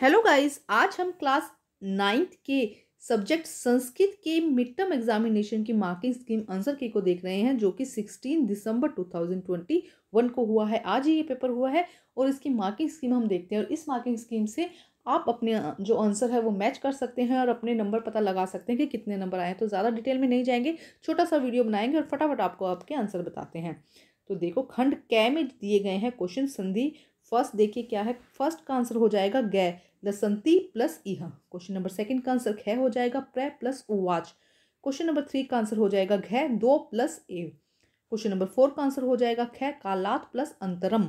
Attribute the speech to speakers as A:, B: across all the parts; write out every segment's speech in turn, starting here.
A: hello guys आज हम class ninth के सब्जेक्ट संस्कृत के मिड टर्म एग्जामिनेशन की मार्किंग स्कीम आंसर की को देख रहे हैं जो कि 16 दिसंबर 2021 को हुआ है आज ही ये पेपर हुआ है और इसकी मार्किंग स्कीम हम देखते हैं और इस मार्किंग स्कीम से आप अपने जो आंसर है वो मैच कर सकते हैं और अपने नंबर पता लगा सकते हैं कि कितने नंबर आए तो ज़्यादा डिटेल में नहीं जाएंगे छोटा सा वीडियो बनाएंगे और फटाफट आपको आपके आंसर बताते हैं तो देखो खंड कै में दिए गए हैं क्वेश्चन संधि फर्स्ट देखिए क्या है फर्स्ट का आंसर हो जाएगा गै लसंती प्लस इह क्वेश्चन नंबर सेकंड का आंसर ख हो जाएगा प्र प्लस उवाच क्वेश्चन नंबर थ्री का आंसर हो जाएगा घ दो प्लस ए क्वेश्चन नंबर फोर का आंसर हो जाएगा ख कालात प्लस अंतरम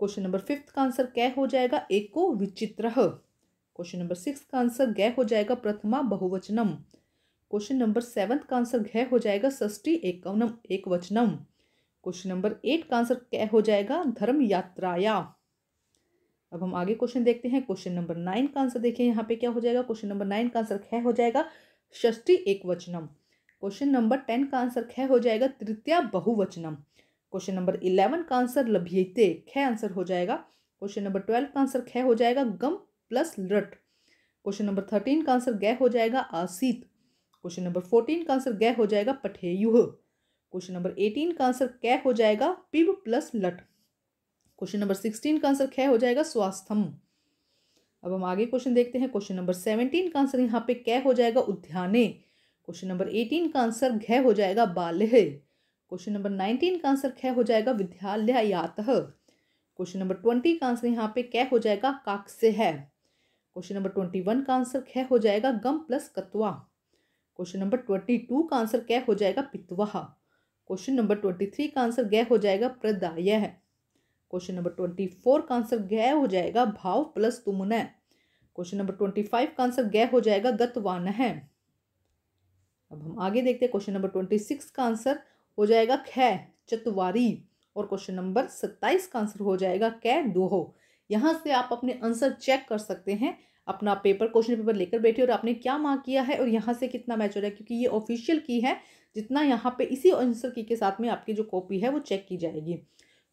A: क्वेश्चन नंबर फिफ्थ का आंसर कै हो जाएगा एको विचित्र क्वेश्चन नंबर सिक्स का आंसर गै हो जाएगा प्रथमा बहुवचनम क्वेश्चन नंबर सेवन्थ का आंसर घ हो जाएगा षष्टी एकवनम एक वचनम क्वेश्चन नंबर एट का आंसर कै हो जाएगा धर्म यात्राया अब हम आगे क्वेश्चन देखते हैं क्वेश्चन नंबर नाइन का आंसर देखिए यहाँ पे क्या हो जाएगा क्वेश्चन नंबर नाइन का आंसर क्या हो जाएगा षष्टी एक वचनम क्वेश्चन नंबर टेन का आंसर क्या हो जाएगा तृतीया बहुवचनम क्वेश्चन नंबर इलेवन का आंसर लभ्यते खै आंसर हो जाएगा क्वेश्चन नंबर ट्वेल्व का आंसर खै हो जाएगा गम प्लस लट क्वेश्चन नंबर थर्टीन का आंसर गय हो जाएगा आसीत क्वेश्चन नंबर फोर्टीन का आंसर गय हो जाएगा पठेयुह क्वेश्चन नंबर एटीन का आंसर कै हो जाएगा पिब प्लस लट क्वेश्चन नंबर सिक्सटीन का आंसर क्या हो जाएगा स्वास्थ्यम अब हम आगे क्वेश्चन देखते हैं क्वेश्चन नंबर सेवनटीन का आंसर यहाँ पे कै हो जाएगा उद्याने क्वेश्चन नंबर एटीन का आंसर घय हो जाएगा बालह क्वेश्चन नंबर नाइनटीन का आंसर क्या हो जाएगा यात क्वेश्चन नंबर ट्वेंटी का आंसर यहाँ पे कै हो जाएगा काक है क्वेश्चन नंबर ट्वेंटी वन का आंसर क्या हो जाएगा गम प्लस कतवा क्वेश्चन नंबर ट्वेंटी टू का आंसर कै हो जाएगा पितवाहा क्वेश्चन नंबर ट्वेंटी थ्री का आंसर गय हो जाएगा प्रदाय क्वेश्चन नंबर ट्वेंटी फोर का आंसर गय हो जाएगा भाव प्लस तुमन क्वेश्चन नंबर ट्वेंटी फाइव का आंसर गय हो जाएगा गतवान है अब हम आगे देखते हैं क्वेश्चन नंबर ट्वेंटी सिक्स का आंसर हो जाएगा ख चतवारी और क्वेश्चन नंबर सत्ताईस का आंसर हो जाएगा कै दोहो यहाँ से आप अपने आंसर चेक कर सकते हैं अपना पेपर क्वेश्चन पेपर लेकर बैठे और आपने क्या मार्क किया है और यहाँ से कितना मैच हो रहा है क्योंकि ये ऑफिशियल की है जितना यहाँ पे इसी आंसर की के साथ में आपकी जो कॉपी है वो चेक की जाएगी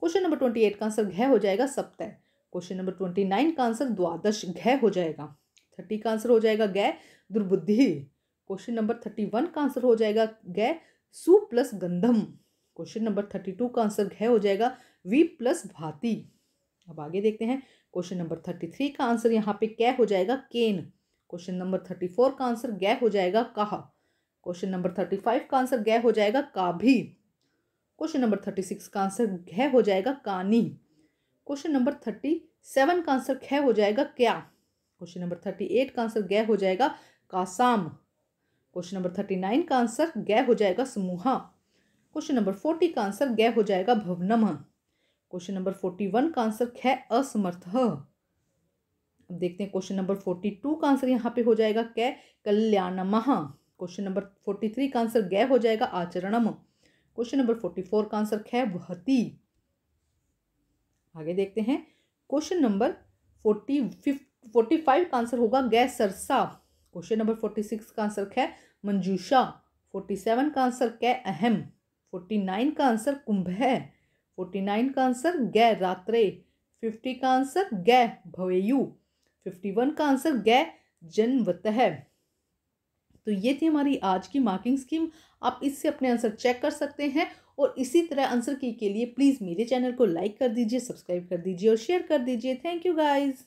A: क्वेश्चन नंबर ट्वेंटी एट का आंसर घय हो जाएगा सप्तह क्वेश्चन नंबर ट्वेंटी नाइन का आंसर द्वादश घय हो जाएगा थर्टी का आंसर हो जाएगा गय दुर्बुद्धि क्वेश्चन नंबर थर्टी वन का आंसर हो जाएगा गय सु प्लस गंधम क्वेश्चन नंबर थर्टी टू का आंसर घय हो जाएगा वी प्लस भाती अब आगे देखते हैं क्वेश्चन नंबर थर्टी थ्री का आंसर यहाँ पे कै हो जाएगा केन क्वेश्चन नंबर थर्टी फोर का आंसर गय हो जाएगा कहा क्वेश्चन नंबर थर्टी फाइव का आंसर गय हो जाएगा का भी क्वेश्चन नंबर थर्टी सिक्स का आंसर घ हो जाएगा कानी क्वेश्चन नंबर थर्टी सेवन का आंसर घ हो जाएगा क्या क्वेश्चन नंबर थर्टी एट का आंसर गह हो जाएगा कासाम क्वेश्चन नंबर थर्टी नाइन का आंसर गह हो जाएगा समूहा क्वेश्चन नंबर फोर्टी का आंसर गह हो जाएगा भवनम क्वेश्चन नंबर फोर्टी वन का आंसर ख असमर्थ अब देखते हैं क्वेश्चन नंबर फोर्टी टू का आंसर यहाँ पे हो जाएगा कै कल्याणमह क्वेश्चन नंबर फोर्टी थ्री का आंसर गह हो जाएगा आचरणम क्वेश्चन नंबर फोर्टी फोर का आंसर है खैबहती आगे देखते हैं question number forty fifty forty five का आंसर होगा सरसा क्वेश्चन नंबर फोर्टी सिक्स का आंसर है मंजूषा फोर्टी सेवन का आंसर कै अहम फोर्टी नाइन का आंसर कुंभ है फोर्टी नाइन का आंसर गै रात्रे फिफ्टी का आंसर गै भवेयु फिफ्टी वन का आंसर गै जनवत है तो ये थी हमारी आज की मार्किंग स्कीम आप इससे अपने आंसर चेक कर सकते हैं और इसी तरह आंसर की के लिए प्लीज़ मेरे चैनल को लाइक कर दीजिए सब्सक्राइब कर दीजिए और शेयर कर दीजिए थैंक यू गाइज़